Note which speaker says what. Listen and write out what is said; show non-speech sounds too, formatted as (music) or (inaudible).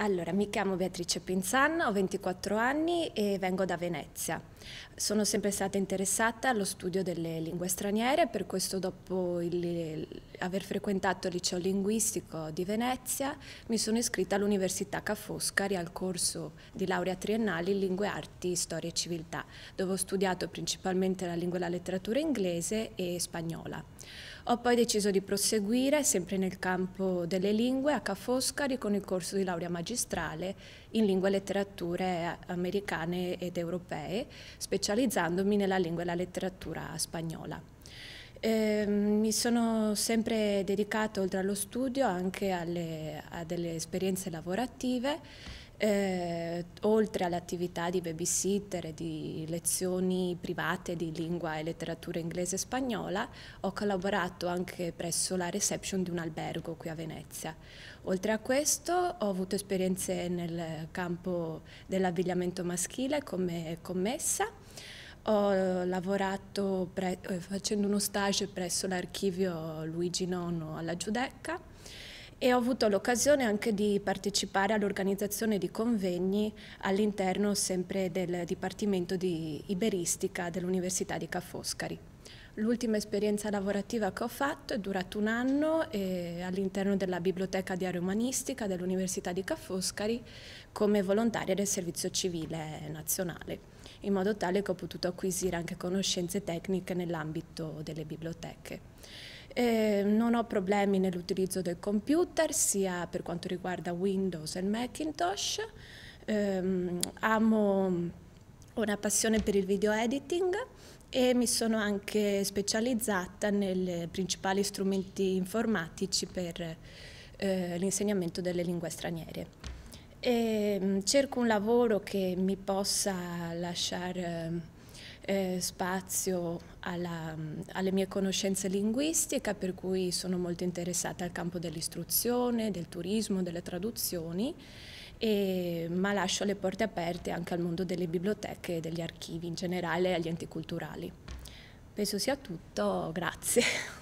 Speaker 1: Allora, mi chiamo Beatrice Pinzan, ho 24 anni e vengo da Venezia. Sono sempre stata interessata allo studio delle lingue straniere, per questo dopo il, aver frequentato il liceo linguistico di Venezia mi sono iscritta all'Università Ca' Foscari al corso di laurea triennale in lingue arti, storia e civiltà, dove ho studiato principalmente la lingua e la letteratura inglese e spagnola. Ho poi deciso di proseguire, sempre nel campo delle lingue, a Ca' Foscari con il corso di laurea magistrale in lingue e letterature americane ed europee, specializzandomi nella lingua e la letteratura spagnola. Ehm, mi sono sempre dedicata, oltre allo studio, anche alle, a delle esperienze lavorative, eh, oltre all'attività di babysitter e di lezioni private di lingua e letteratura inglese e spagnola, ho collaborato anche presso la reception di un albergo qui a Venezia. Oltre a questo ho avuto esperienze nel campo dell'abbigliamento maschile come commessa ho eh, lavorato pre- eh, facendo uno stage presso l'archivio Luigi IX alla Giudecca e ho avuto l'occasione anche di partecipare all'organizzazione di convegni all'interno sempre del Dipartimento di Iberistica dell'Università di Ca' Foscari. L'ultima esperienza lavorativa che ho fatto è durata un anno eh, all'interno della Biblioteca di Aria Umanistica dell'Università di Ca' Foscari come volontaria del Servizio Civile Nazionale in modo tale che ho potuto acquisire anche conoscenze tecniche nell'ambito delle biblioteche. Eh, non ho problemi nell'utilizzo del computer, sia per quanto riguarda Windows e Macintosh. Eh, amo una passione per il video editing e mi sono anche specializzata nei principali strumenti informatici per eh, l'insegnamento delle lingue straniere. E ehm, cerco un lavoro che mi possa lasciare eh, eh, spazio alla, alle mie conoscenze linguistiche, per cui sono molto interessata al campo dell'istruzione, del turismo, delle traduzioni, e, ma lascio le porte aperte anche al mondo delle biblioteche e degli archivi in generale e agli enti culturali. Penso sia tutto, grazie. (laughs)